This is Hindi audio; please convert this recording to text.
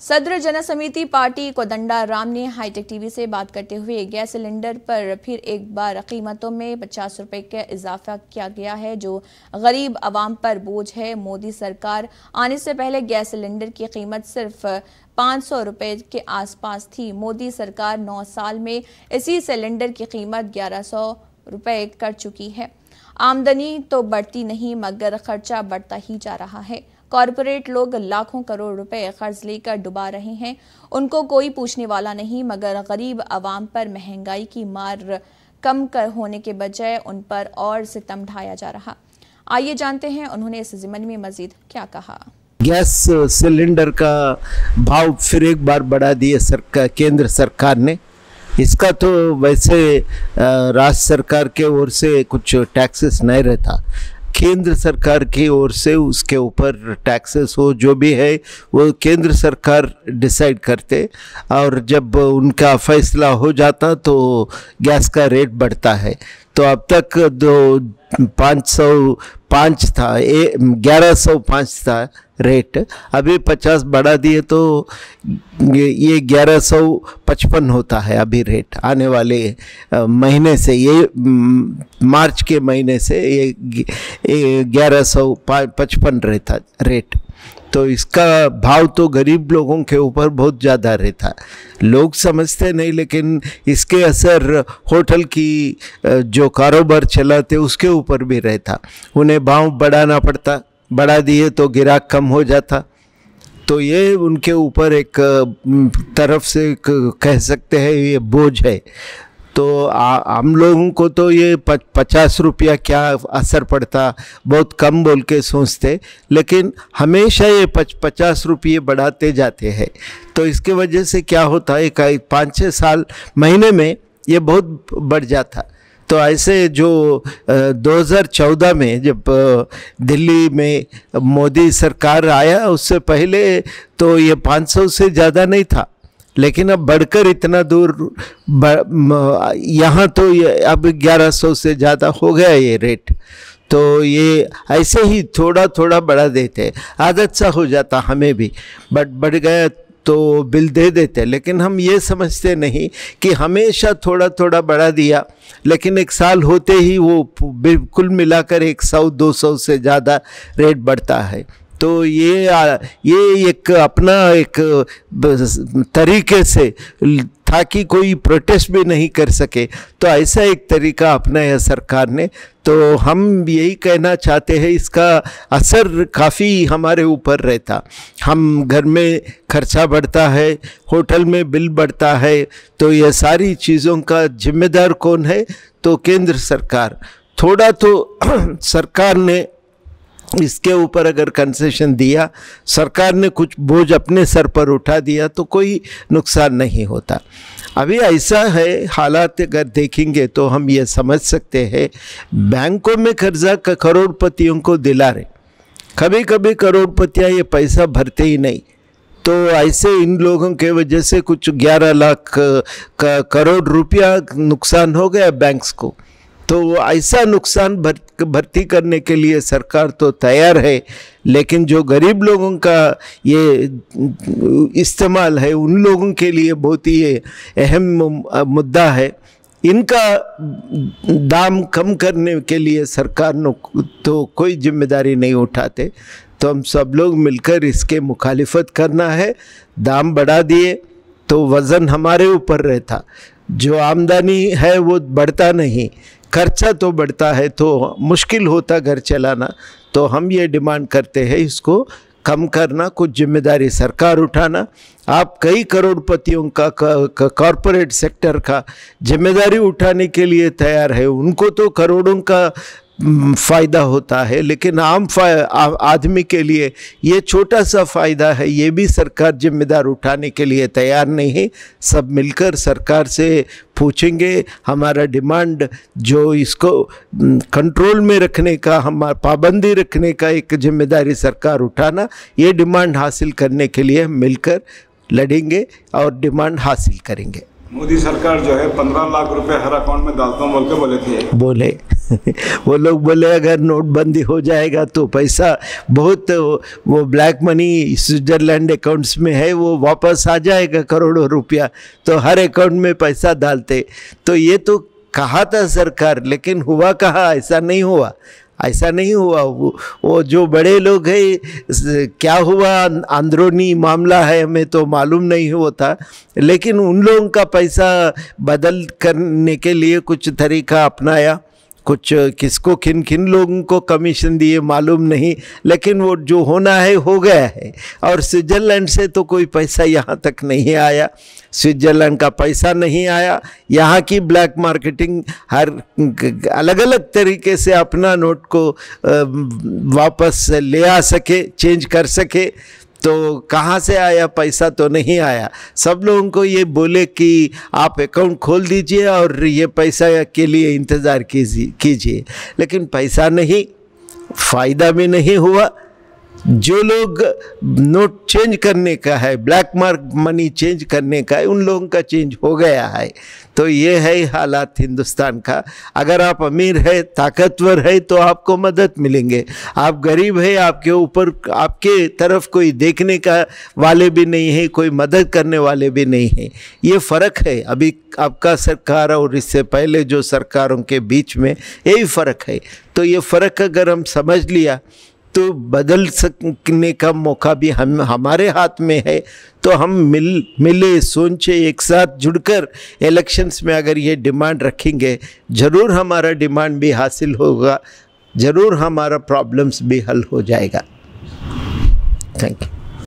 सदर जन समिति पार्टी कोदंडा राम ने हाईटेक टीवी से बात करते हुए गैस सिलेंडर पर फिर एक बार कीमतों में पचास रुपए का इजाफा किया गया है जो गरीब आवाम पर बोझ है मोदी सरकार आने से पहले गैस सिलेंडर की कीमत सिर्फ पाँच सौ रुपये के आसपास थी मोदी सरकार नौ साल में इसी सिलेंडर की कीमत ग्यारह सौ रुपये कर चुकी है आमदनी तो बढ़ती नहीं मगर खर्चा बढ़ता ही जा रहा है कॉरपोरेट लोग लाखों करोड़ रुपए कर्ज लेकर डुबा रहे हैं उनको कोई पूछने वाला नहीं मगर गरीब आवाम पर महंगाई की मार कम कर होने के बजाय उन पर और सितम ढाया जा रहा आइए जानते हैं उन्होंने इस जिमन में मजीद क्या कहा गैस सिलेंडर का भाव फिर एक बार बढ़ा दिए सरकार केंद्र सरकार ने इसका तो वैसे राज्य सरकार के ओर से कुछ टैक्सेस नहीं रहता केंद्र सरकार की ओर से उसके ऊपर टैक्सेस हो जो भी है वो केंद्र सरकार डिसाइड करते और जब उनका फैसला हो जाता तो गैस का रेट बढ़ता है तो अब तक दो पाँच सौ पाँच था ग्यारह सौ पाँच था रेट अभी पचास बढ़ा दिए तो ये ग्यारह सौ पचपन होता है अभी रेट आने वाले महीने से ये मार्च के महीने से ये ग्यारह सौ पचपन रहता रेट तो इसका भाव तो गरीब लोगों के ऊपर बहुत ज़्यादा रहता है लोग समझते नहीं लेकिन इसके असर होटल की जो कारोबार चलाते उसके ऊपर भी रहता उन्हें भाव बढ़ाना पड़ता बढ़ा दिए तो गिराक कम हो जाता तो ये उनके ऊपर एक तरफ से कह सकते हैं ये बोझ है तो आ, हम लोगों को तो ये प, पचास रुपया क्या असर पड़ता बहुत कम बोल के सोचते लेकिन हमेशा ये पच, पचास रुपये बढ़ाते जाते हैं तो इसके वजह से क्या होता है कई पाँच छः साल महीने में ये बहुत बढ़ जाता तो ऐसे जो 2014 में जब दिल्ली में मोदी सरकार आया उससे पहले तो ये 500 से ज़्यादा नहीं था लेकिन अब बढ़कर इतना दूर यहाँ तो ये अब 1100 से ज़्यादा हो गया ये रेट तो ये ऐसे ही थोड़ा थोड़ा बढ़ा देते आदत सा हो जाता हमें भी बट बढ़ गया तो बिल दे देते लेकिन हम ये समझते नहीं कि हमेशा थोड़ा थोड़ा बढ़ा दिया लेकिन एक साल होते ही वो बिल्कुल मिलाकर एक सौ दो सौ से ज़्यादा रेट बढ़ता है तो ये आ, ये एक अपना एक तरीके से था कि कोई प्रोटेस्ट भी नहीं कर सके तो ऐसा एक तरीका अपनाया सरकार ने तो हम यही कहना चाहते हैं इसका असर काफ़ी हमारे ऊपर रहता हम घर में खर्चा बढ़ता है होटल में बिल बढ़ता है तो ये सारी चीज़ों का जिम्मेदार कौन है तो केंद्र सरकार थोड़ा तो सरकार ने इसके ऊपर अगर कंसेशन दिया सरकार ने कुछ बोझ अपने सर पर उठा दिया तो कोई नुकसान नहीं होता अभी ऐसा है हालात अगर देखेंगे तो हम ये समझ सकते हैं बैंकों में कर्जा करोड़पतियों को दिला रहे कभी कभी करोड़पतियाँ ये पैसा भरते ही नहीं तो ऐसे इन लोगों के वजह से कुछ 11 लाख का करोड़ रुपया नुकसान हो गया बैंक्स को तो ऐसा नुकसान भर भर्ती करने के लिए सरकार तो तैयार है लेकिन जो गरीब लोगों का ये इस्तेमाल है उन लोगों के लिए बहुत ही अहम मुद्दा है इनका दाम कम करने के लिए सरकार तो कोई जिम्मेदारी नहीं उठाते तो हम सब लोग मिलकर इसके मुखालिफत करना है दाम बढ़ा दिए तो वज़न हमारे ऊपर रहता जो आमदनी है वो बढ़ता नहीं खर्चा तो बढ़ता है तो मुश्किल होता घर चलाना तो हम ये डिमांड करते हैं इसको कम करना कुछ जिम्मेदारी सरकार उठाना आप कई करोड़पतियों का कॉरपोरेट सेक्टर का जिम्मेदारी उठाने के लिए तैयार है उनको तो करोड़ों का फ़ायदा होता है लेकिन आम आदमी के लिए ये छोटा सा फ़ायदा है ये भी सरकार जिम्मेदार उठाने के लिए तैयार नहीं है सब मिलकर सरकार से पूछेंगे हमारा डिमांड जो इसको कंट्रोल में रखने का हमारा पाबंदी रखने का एक जिम्मेदारी सरकार उठाना ये डिमांड हासिल करने के लिए हम मिलकर लड़ेंगे और डिमांड हासिल करेंगे मोदी सरकार जो है पंद्रह लाख रुपए हर अकाउंट में डालता हूँ बोल के बोले थे बोले वो लोग बोले अगर नोटबंदी हो जाएगा तो पैसा बहुत वो ब्लैक मनी स्विट्जरलैंड अकाउंट्स में है वो वापस आ जाएगा करोड़ों रुपया तो हर अकाउंट में पैसा डालते तो ये तो कहा था सरकार लेकिन हुआ कहा ऐसा नहीं हुआ ऐसा नहीं हुआ वो, वो जो बड़े लोग हैं क्या हुआ अंदरूनी मामला है हमें तो मालूम नहीं होता लेकिन उन लोगों का पैसा बदल करने के लिए कुछ तरीका अपनाया कुछ किसको किन किन लोगों को कमीशन दिए मालूम नहीं लेकिन वो जो होना है हो गया है और स्विट्ज़रलैंड से तो कोई पैसा यहाँ तक नहीं आया स्विट्ज़रलैंड का पैसा नहीं आया यहाँ की ब्लैक मार्केटिंग हर अलग अलग तरीके से अपना नोट को वापस ले आ सके चेंज कर सके तो कहाँ से आया पैसा तो नहीं आया सब लोगों को ये बोले कि आप अकाउंट खोल दीजिए और ये पैसा के लिए इंतज़ार कीजिए कीजिए लेकिन पैसा नहीं फ़ायदा भी नहीं हुआ जो लोग नोट चेंज करने का है ब्लैक मार्क मनी चेंज करने का है उन लोगों का चेंज हो गया है तो ये है हालात हिंदुस्तान का अगर आप अमीर है ताकतवर है तो आपको मदद मिलेंगे आप गरीब है आपके ऊपर आपके तरफ कोई देखने का वाले भी नहीं है कोई मदद करने वाले भी नहीं है ये फ़र्क है अभी आपका सरकार और इससे पहले जो सरकारों के बीच में यही फ़र्क है तो ये फ़र्क अगर हम समझ लिया तो बदल सकने का मौका भी हम हमारे हाथ में है तो हम मिल मिले सोचे एक साथ जुड़कर इलेक्शंस में अगर ये डिमांड रखेंगे ज़रूर हमारा डिमांड भी हासिल होगा ज़रूर हमारा प्रॉब्लम्स भी हल हो जाएगा थैंक यू